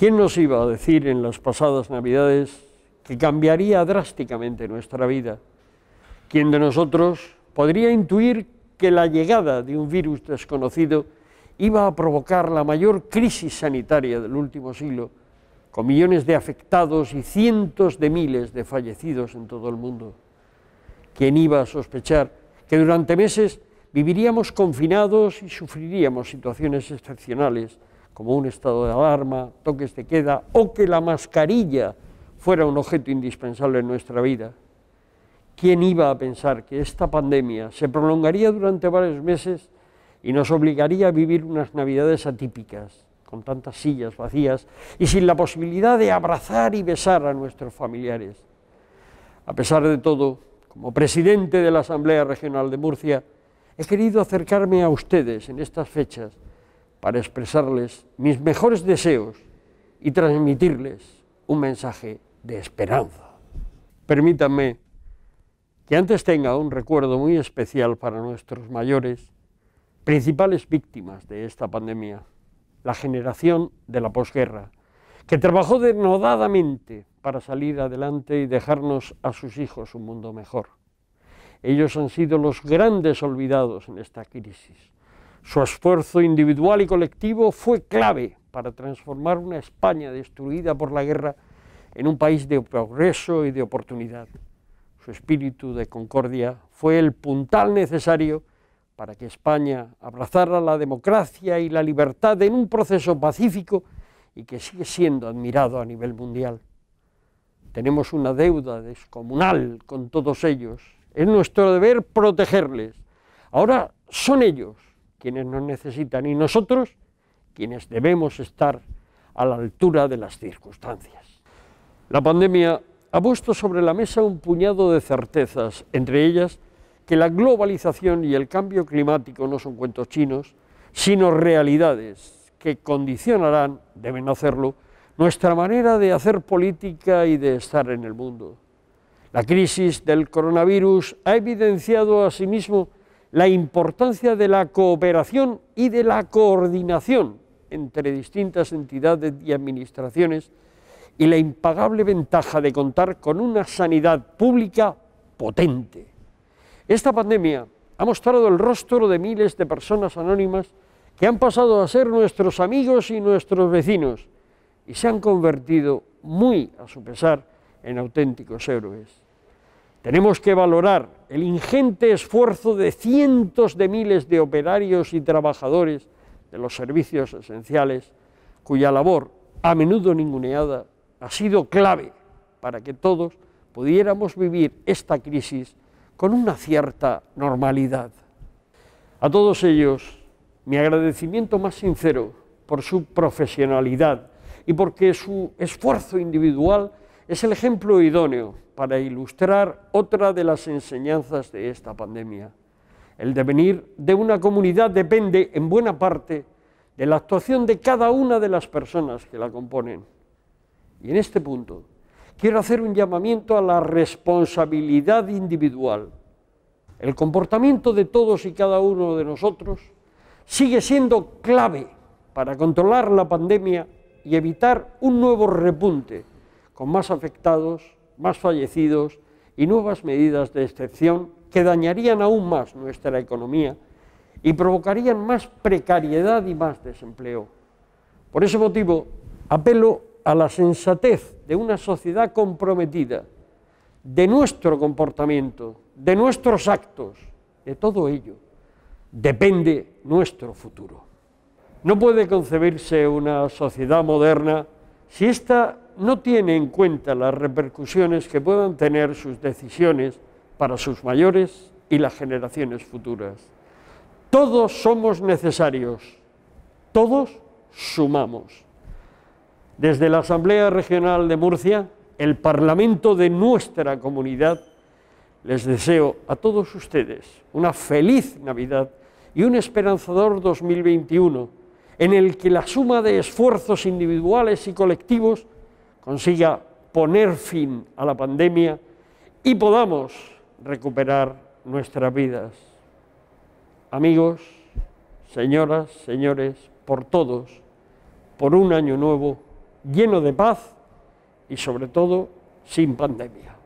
¿Quién nos iba a decir en las pasadas Navidades que cambiaría drásticamente nuestra vida? ¿Quién de nosotros podría intuir que la llegada de un virus desconocido iba a provocar la mayor crisis sanitaria del último siglo, con millones de afectados y cientos de miles de fallecidos en todo el mundo? ¿Quién iba a sospechar que durante meses viviríamos confinados y sufriríamos situaciones excepcionales? como un estado de alarma, toques de queda, o que la mascarilla fuera un objeto indispensable en nuestra vida, ¿quién iba a pensar que esta pandemia se prolongaría durante varios meses y nos obligaría a vivir unas navidades atípicas, con tantas sillas vacías y sin la posibilidad de abrazar y besar a nuestros familiares? A pesar de todo, como presidente de la Asamblea Regional de Murcia, he querido acercarme a ustedes en estas fechas para expresarles mis mejores deseos y transmitirles un mensaje de esperanza. Permítanme que antes tenga un recuerdo muy especial para nuestros mayores, principales víctimas de esta pandemia, la generación de la posguerra, que trabajó denodadamente para salir adelante y dejarnos a sus hijos un mundo mejor. Ellos han sido los grandes olvidados en esta crisis su esfuerzo individual y colectivo fue clave para transformar una España destruida por la guerra en un país de progreso y de oportunidad. Su espíritu de concordia fue el puntal necesario para que España abrazara la democracia y la libertad en un proceso pacífico y que sigue siendo admirado a nivel mundial. Tenemos una deuda descomunal con todos ellos. Es nuestro deber protegerles. Ahora son ellos quienes nos necesitan y nosotros quienes debemos estar a la altura de las circunstancias. La pandemia ha puesto sobre la mesa un puñado de certezas, entre ellas que la globalización y el cambio climático no son cuentos chinos, sino realidades que condicionarán, deben hacerlo, nuestra manera de hacer política y de estar en el mundo. La crisis del coronavirus ha evidenciado asimismo la importancia de la cooperación y de la coordinación entre distintas entidades y administraciones y la impagable ventaja de contar con una sanidad pública potente. Esta pandemia ha mostrado el rostro de miles de personas anónimas que han pasado a ser nuestros amigos y nuestros vecinos y se han convertido, muy a su pesar, en auténticos héroes. Tenemos que valorar el ingente esfuerzo de cientos de miles de operarios y trabajadores de los servicios esenciales, cuya labor, a menudo ninguneada, ha sido clave para que todos pudiéramos vivir esta crisis con una cierta normalidad. A todos ellos, mi agradecimiento más sincero por su profesionalidad y porque su esfuerzo individual es el ejemplo idóneo para ilustrar otra de las enseñanzas de esta pandemia. El devenir de una comunidad depende, en buena parte, de la actuación de cada una de las personas que la componen. Y en este punto, quiero hacer un llamamiento a la responsabilidad individual. El comportamiento de todos y cada uno de nosotros sigue siendo clave para controlar la pandemia y evitar un nuevo repunte con más afectados, más fallecidos y nuevas medidas de excepción que dañarían aún más nuestra economía y provocarían más precariedad y más desempleo. Por ese motivo, apelo a la sensatez de una sociedad comprometida, de nuestro comportamiento, de nuestros actos, de todo ello, depende nuestro futuro. No puede concebirse una sociedad moderna si esta no tiene en cuenta las repercusiones que puedan tener sus decisiones para sus mayores y las generaciones futuras. Todos somos necesarios, todos sumamos. Desde la Asamblea Regional de Murcia, el Parlamento de nuestra comunidad, les deseo a todos ustedes una feliz Navidad y un esperanzador 2021 en el que la suma de esfuerzos individuales y colectivos consiga poner fin a la pandemia y podamos recuperar nuestras vidas. Amigos, señoras, señores, por todos, por un año nuevo lleno de paz y sobre todo sin pandemia.